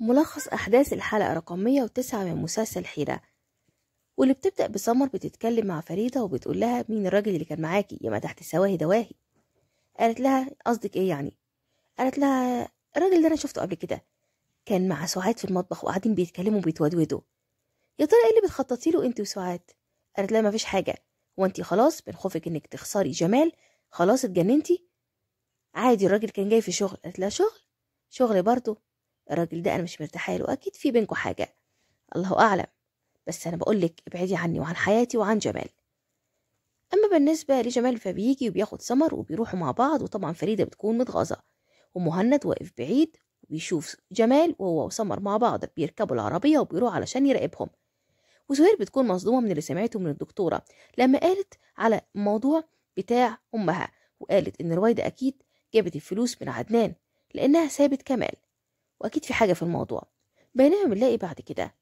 ملخص أحداث الحلقة رقم 109 من مسلسل حيرة واللي بتبدأ بسمر بتتكلم مع فريدة وبتقول لها مين الراجل اللي كان معاكي يا ما تحت السواهي دواهي قالت لها قصدك ايه يعني قالت لها الراجل اللي انا شفته قبل كده كان مع سعاد في المطبخ وقاعدين بيتكلموا بيتودودوا يا ترى ايه اللي بتخططي له انت وسعاد قالت لها مفيش حاجه وانتي خلاص من خوفك انك تخسري جمال خلاص اتجننتي عادي الراجل كان جاي في شغل قالت لها شغل شغل برضه الراجل ده انا مش مرتاحه له اكيد في بينكم حاجه الله اعلم بس انا بقول لك ابعدي عني وعن حياتي وعن جمال اما بالنسبه لجمال فبيجي وبياخد سمر وبيروحوا مع بعض وطبعا فريده بتكون متغاظه ومهند واقف بعيد وبيشوف جمال وهو وسمر مع بعض بيركبوا العربيه وبيروح علشان يراقبهم وزهير بتكون مصدومه من اللي سمعته من الدكتوره لما قالت على موضوع بتاع امها وقالت ان رويده اكيد جابت الفلوس من عدنان لانها سابت كمال وأكيد في حاجة في الموضوع بينما بنلاقي بعد كده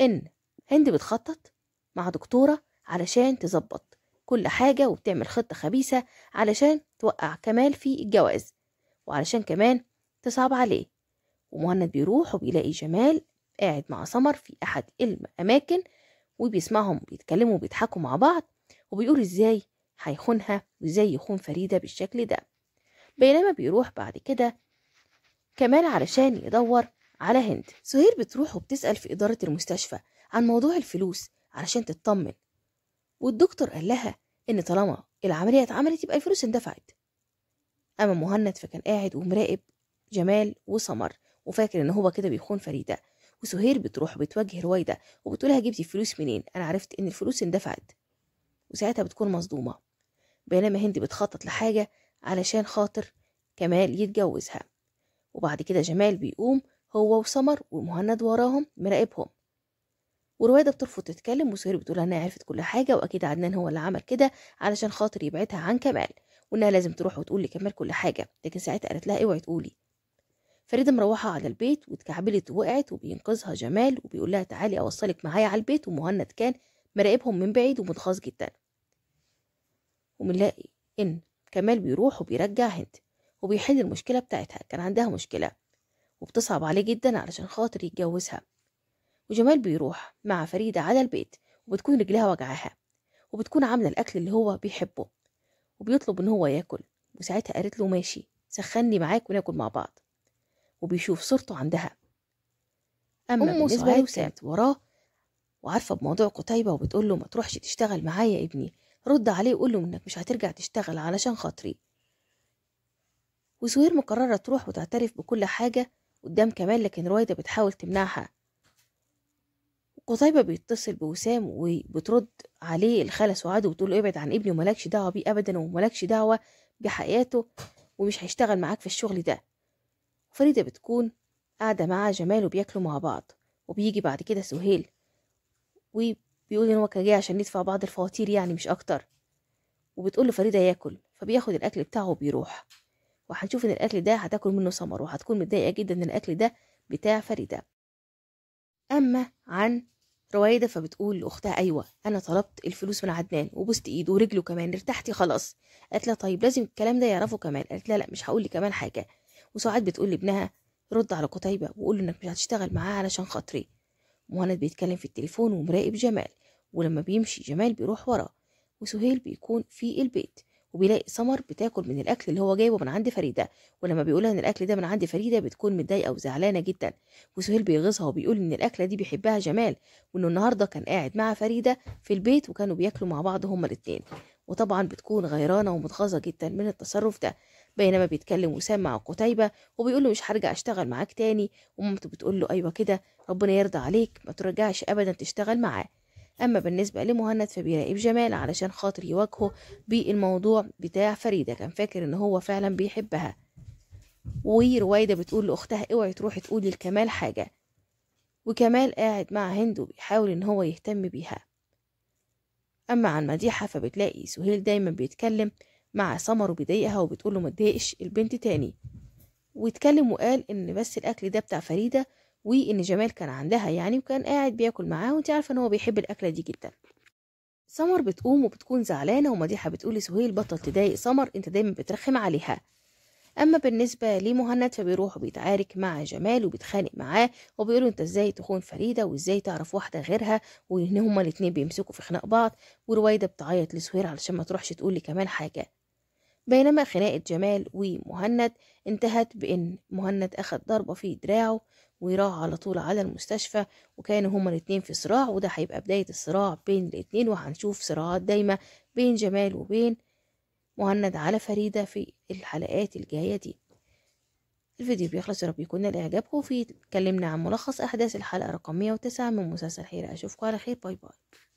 إن هند بتخطط مع دكتورة علشان تظبط كل حاجة وبتعمل خطة خبيثة علشان توقع كمال في الجواز وعلشان كمان تصعب عليه ومهند بيروح وبيلاقي جمال قاعد مع سمر في أحد الأماكن وبيسمعهم بيتكلموا وبيضحكوا مع بعض وبيقول ازاي هيخونها وازاي يخون فريدة بالشكل ده بينما بيروح بعد كده كمان علشان يدور على هند سهير بتروح وبتسأل في إدارة المستشفى عن موضوع الفلوس علشان تطمن والدكتور قال لها إن طالما العملية اتعملت يبقى الفلوس اندفعت أما مهند فكان قاعد ومراقب جمال وسمر وفاكر إن هو كده بيخون فريدة وسهير بتروح وبتوجه رويدة وبتقولها جبتي الفلوس منين أنا عرفت إن الفلوس اندفعت وساعتها بتكون مصدومة بينما هند بتخطط لحاجة علشان خاطر كمال يتجوزها وبعد كده جمال بيقوم هو وسمر ومهند وراهم مراقبهم ورواية بترفض تتكلم وسهير بتقول انها عرفت كل حاجة وأكيد عدنان هو اللي عمل كده علشان خاطر يبعدها عن كمال وإنها لازم تروح وتقول لكمال كل حاجة لكن ساعتها قالت لها اوعي تقولي فريدة مروحة على البيت واتكعبلت ووقعت وبينقذها جمال وبيقول لها تعالي أوصلك معايا على البيت ومهند كان مراقبهم من بعيد ومتخاص جدا وبنلاقي إن كمال بيروح وبيرجع هند وبيحل المشكلة بتاعتها كان عندها مشكلة وبتصعب عليه جدا علشان خاطر يتجوزها وجمال بيروح مع فريدة على البيت وبتكون رجلها وجعاها وبتكون عاملة الأكل اللي هو بيحبه وبيطلب إن هو ياكل وساعتها قالت له ماشي سخني معاك وناكل مع بعض وبيشوف صورته عندها أما أم بالنسبة لوسام وراه وعارفة بموضوع قتيبة وبتقول له ما تروحش تشتغل معايا يا ابني رد عليه وقول له إنك مش هترجع تشتغل علشان خاطري وسهير مقررة تروح وتعترف بكل حاجة قدام كمال لكن رويدة بتحاول تمنعها قطيبة بيتصل بوسام وبترد عليه الخالة سعاد وتقول ابعد عن ابني وملكش دعوة بيه أبدا وملكش دعوة بحياته ومش هيشتغل معاك في الشغل ده فريدة بتكون قاعدة مع جمال وبياكلوا مع بعض وبيجي بعد كده سهيل وبيقول إن هو كان جاي عشان يدفع بعض الفواتير يعني مش أكتر وبتقول له فريدة ياكل فبياخد الأكل بتاعه وبيروح وهتشوف ان الاكل ده هتاكل منه سمر وهتكون متضايقه جدا ان الاكل ده بتاع فريده اما عن رويده فبتقول لاختها ايوه انا طلبت الفلوس من عدنان وبوست ايده ورجله كمان ارتحتي خلاص قالت لها طيب لازم الكلام ده يعرفه كمان قالت لها لا مش هقول لي كمان حاجه وسعاد بتقول لابنها رد على قتيبه وقول له انك مش هتشتغل معاه علشان خاطري مهند بيتكلم في التليفون ومراقب جمال ولما بيمشي جمال بيروح وراه وسهيل بيكون في البيت وبيلاقي سمر بتاكل من الاكل اللي هو جايبه من عند فريده ولما بيقولها ان الاكل ده من عند فريده بتكون متضايقه وزعلانه جدا وسهيل بيغيظها وبيقول ان الاكله دي بيحبها جمال وانه النهارده كان قاعد مع فريده في البيت وكانوا بياكلوا مع بعض هما الاتنين وطبعا بتكون غيرانه ومتغاظه جدا من التصرف ده بينما بيتكلم وسام مع قتيبة وبيقول له مش هرجع أشتغل معاك تاني ومامته بتقول له أيوة كده ربنا يرضى عليك ما ترجعش أبدا تشتغل معاه أما بالنسبة لمهند فبيراقب جمال علشان خاطر يواجهه بالموضوع بتاع فريدة كان فاكر إن هو فعلا بيحبها وروايدة بتقول لأختها اوعي تروحي تقولي لكمال حاجة وكمال قاعد مع هند وبيحاول إن هو يهتم بيها أما عن مديحة فبتلاقي سهيل دايما بيتكلم مع سمر وبيضايقها وبتقول له متضايقش البنت تاني واتكلم وقال إن بس الأكل ده بتاع فريدة وان جمال كان عندها يعني وكان قاعد بياكل معاها وانت عارفه ان هو بيحب الاكله دي جدا سمر بتقوم وبتكون زعلانه ومديحه بتقول لسهيل بطل تضايق سمر انت دايما بترخم عليها اما بالنسبه لمهند فبيروح وبيتعارك مع جمال وبيتخانق معاه وبيقول انت ازاي تخون فريده وازاي تعرف واحده غيرها وان هما الاتنين بيمسكوا في خناق بعض وروايده بتعيط لسهير علشان ما تروحش تقول لي كمان حاجه بينما خناقه جمال ومهند انتهت بان مهند اخد ضربه في دراعه ويراه على طول على المستشفى وكانوا هما الاتنين في صراع وده هيبقى بداية الصراع بين الاتنين وهنشوف صراعات دايمة بين جمال وبين مهند على فريدة في الحلقات الجاية دي الفيديو بيخلص رب يكون لإعجابكم فيه اتكلمنا عن ملخص أحداث الحلقة رقم 109 من مسلسل حيرة أشوفكم على خير باي باي